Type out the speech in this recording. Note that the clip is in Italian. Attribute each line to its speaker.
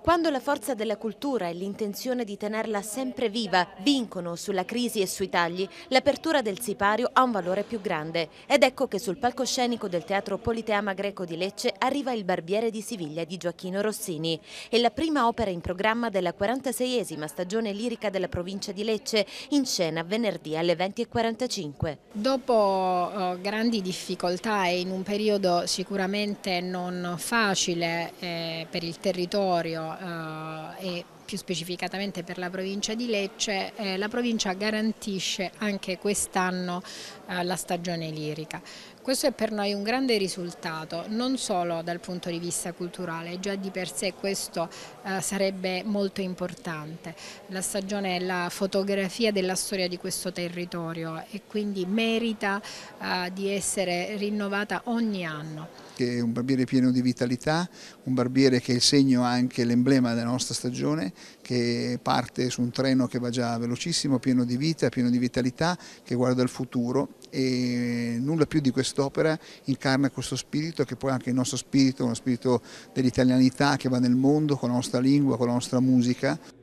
Speaker 1: Quando la forza della cultura e l'intenzione di tenerla sempre viva vincono sulla crisi e sui tagli, l'apertura del sipario ha un valore più grande. Ed ecco che sul palcoscenico del Teatro Politeama Greco di Lecce arriva Il Barbiere di Siviglia di Gioacchino Rossini. È la prima opera in programma della 46esima stagione lirica della provincia di Lecce, in scena venerdì alle 20.45.
Speaker 2: Dopo eh, grandi difficoltà e in un periodo sicuramente non facile eh, per il territorio, eh, e più specificatamente per la provincia di Lecce, eh, la provincia garantisce anche quest'anno eh, la stagione lirica. Questo è per noi un grande risultato, non solo dal punto di vista culturale, già di per sé questo eh, sarebbe molto importante. La stagione è la fotografia della storia di questo territorio e quindi merita eh, di essere rinnovata ogni anno.
Speaker 3: Che È un barbiere pieno di vitalità, un barbiere che è il segno anche le l'emblema della nostra stagione che parte su un treno che va già velocissimo, pieno di vita, pieno di vitalità, che guarda il futuro e nulla più di quest'opera incarna questo spirito che poi anche il nostro spirito, uno spirito dell'italianità che va nel mondo con la nostra lingua, con la nostra musica.